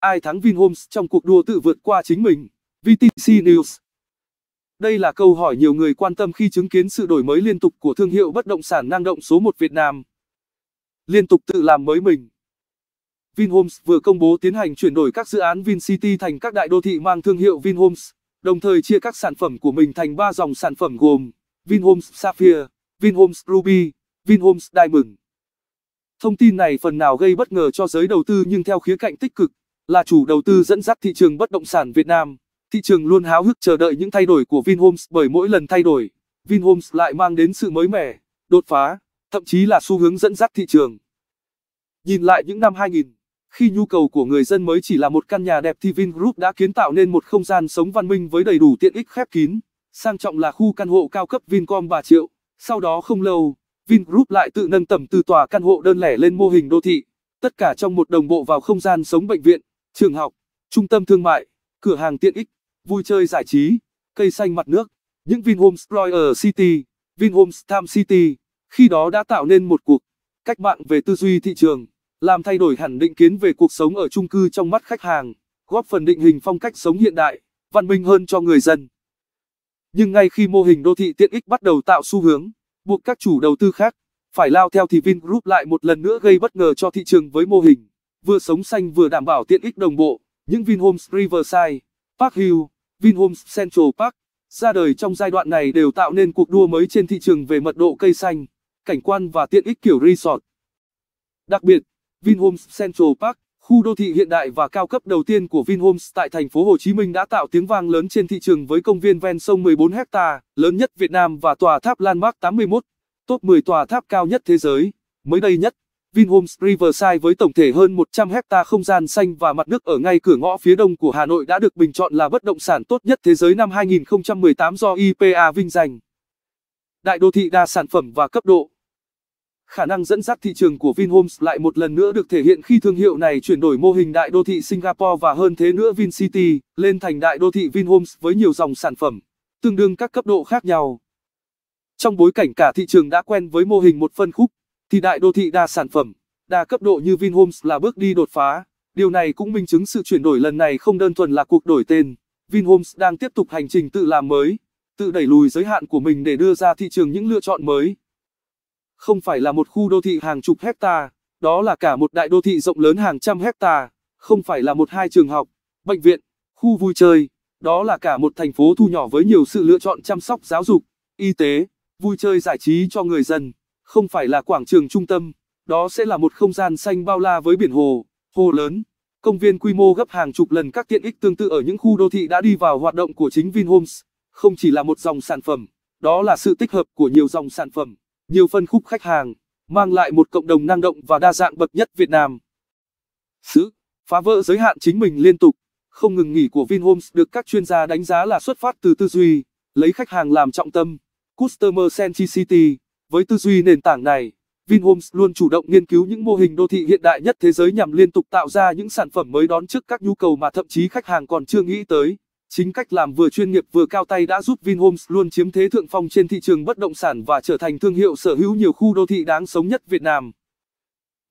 Ai thắng Vinhomes trong cuộc đua tự vượt qua chính mình? VTC News Đây là câu hỏi nhiều người quan tâm khi chứng kiến sự đổi mới liên tục của thương hiệu bất động sản năng động số 1 Việt Nam. Liên tục tự làm mới mình. Vinhomes vừa công bố tiến hành chuyển đổi các dự án VinCity thành các đại đô thị mang thương hiệu Vinhomes, đồng thời chia các sản phẩm của mình thành 3 dòng sản phẩm gồm Vinhomes Sapphire, Vinhomes Ruby, Vinhomes Diamond. Thông tin này phần nào gây bất ngờ cho giới đầu tư nhưng theo khía cạnh tích cực, là chủ đầu tư dẫn dắt thị trường bất động sản Việt Nam. Thị trường luôn háo hức chờ đợi những thay đổi của Vinhomes bởi mỗi lần thay đổi, Vinhomes lại mang đến sự mới mẻ, đột phá, thậm chí là xu hướng dẫn dắt thị trường. Nhìn lại những năm 2000, khi nhu cầu của người dân mới chỉ là một căn nhà đẹp thì Vingroup đã kiến tạo nên một không gian sống văn minh với đầy đủ tiện ích khép kín, sang trọng là khu căn hộ cao cấp Vincom Bà Triệu. Sau đó không lâu, Vingroup lại tự nâng tầm từ tòa căn hộ đơn lẻ lên mô hình đô thị, tất cả trong một đồng bộ vào không gian sống bệnh viện trường học, trung tâm thương mại, cửa hàng tiện ích, vui chơi giải trí, cây xanh mặt nước, những Vinhomes Royal City, Vinhomes Tham City, khi đó đã tạo nên một cuộc cách mạng về tư duy thị trường, làm thay đổi hẳn định kiến về cuộc sống ở chung cư trong mắt khách hàng, góp phần định hình phong cách sống hiện đại, văn minh hơn cho người dân. Nhưng ngay khi mô hình đô thị tiện ích bắt đầu tạo xu hướng, buộc các chủ đầu tư khác phải lao theo thì Vingroup lại một lần nữa gây bất ngờ cho thị trường với mô hình vừa sống xanh vừa đảm bảo tiện ích đồng bộ. Những Vinhomes Riverside, Park Hill, Vinhomes Central Park ra đời trong giai đoạn này đều tạo nên cuộc đua mới trên thị trường về mật độ cây xanh, cảnh quan và tiện ích kiểu resort. Đặc biệt, Vinhomes Central Park, khu đô thị hiện đại và cao cấp đầu tiên của Vinhomes tại thành phố Hồ Chí Minh đã tạo tiếng vang lớn trên thị trường với công viên ven sông 14 ha, lớn nhất Việt Nam và tòa tháp Landmark 81, top 10 tòa tháp cao nhất thế giới, mới đây nhất. Vinhomes Riverside với tổng thể hơn 100 hecta không gian xanh và mặt nước ở ngay cửa ngõ phía đông của Hà Nội đã được bình chọn là bất động sản tốt nhất thế giới năm 2018 do IPA vinh danh. Đại đô thị đa sản phẩm và cấp độ Khả năng dẫn dắt thị trường của Vinhomes lại một lần nữa được thể hiện khi thương hiệu này chuyển đổi mô hình đại đô thị Singapore và hơn thế nữa VinCity lên thành đại đô thị Vinhomes với nhiều dòng sản phẩm, tương đương các cấp độ khác nhau. Trong bối cảnh cả thị trường đã quen với mô hình một phân khúc, thì đại đô thị đa sản phẩm, đa cấp độ như Vinhomes là bước đi đột phá. Điều này cũng minh chứng sự chuyển đổi lần này không đơn thuần là cuộc đổi tên. Vinhomes đang tiếp tục hành trình tự làm mới, tự đẩy lùi giới hạn của mình để đưa ra thị trường những lựa chọn mới. Không phải là một khu đô thị hàng chục hecta, đó là cả một đại đô thị rộng lớn hàng trăm hecta, không phải là một hai trường học, bệnh viện, khu vui chơi, đó là cả một thành phố thu nhỏ với nhiều sự lựa chọn chăm sóc giáo dục, y tế, vui chơi giải trí cho người dân không phải là quảng trường trung tâm, đó sẽ là một không gian xanh bao la với biển hồ, hồ lớn, công viên quy mô gấp hàng chục lần các tiện ích tương tự ở những khu đô thị đã đi vào hoạt động của chính Vinhomes, không chỉ là một dòng sản phẩm, đó là sự tích hợp của nhiều dòng sản phẩm, nhiều phân khúc khách hàng, mang lại một cộng đồng năng động và đa dạng bậc nhất Việt Nam. Sự phá vỡ giới hạn chính mình liên tục, không ngừng nghỉ của Vinhomes được các chuyên gia đánh giá là xuất phát từ tư duy, lấy khách hàng làm trọng tâm, customer centricity với tư duy nền tảng này, Vinhomes luôn chủ động nghiên cứu những mô hình đô thị hiện đại nhất thế giới nhằm liên tục tạo ra những sản phẩm mới đón trước các nhu cầu mà thậm chí khách hàng còn chưa nghĩ tới. Chính cách làm vừa chuyên nghiệp vừa cao tay đã giúp Vinhomes luôn chiếm thế thượng phong trên thị trường bất động sản và trở thành thương hiệu sở hữu nhiều khu đô thị đáng sống nhất Việt Nam.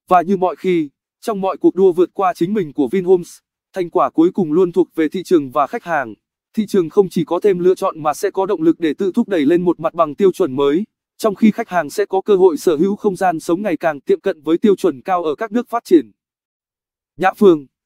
Và như mọi khi, trong mọi cuộc đua vượt qua chính mình của Vinhomes, thành quả cuối cùng luôn thuộc về thị trường và khách hàng. Thị trường không chỉ có thêm lựa chọn mà sẽ có động lực để tự thúc đẩy lên một mặt bằng tiêu chuẩn mới trong khi khách hàng sẽ có cơ hội sở hữu không gian sống ngày càng tiệm cận với tiêu chuẩn cao ở các nước phát triển. Nhã Phương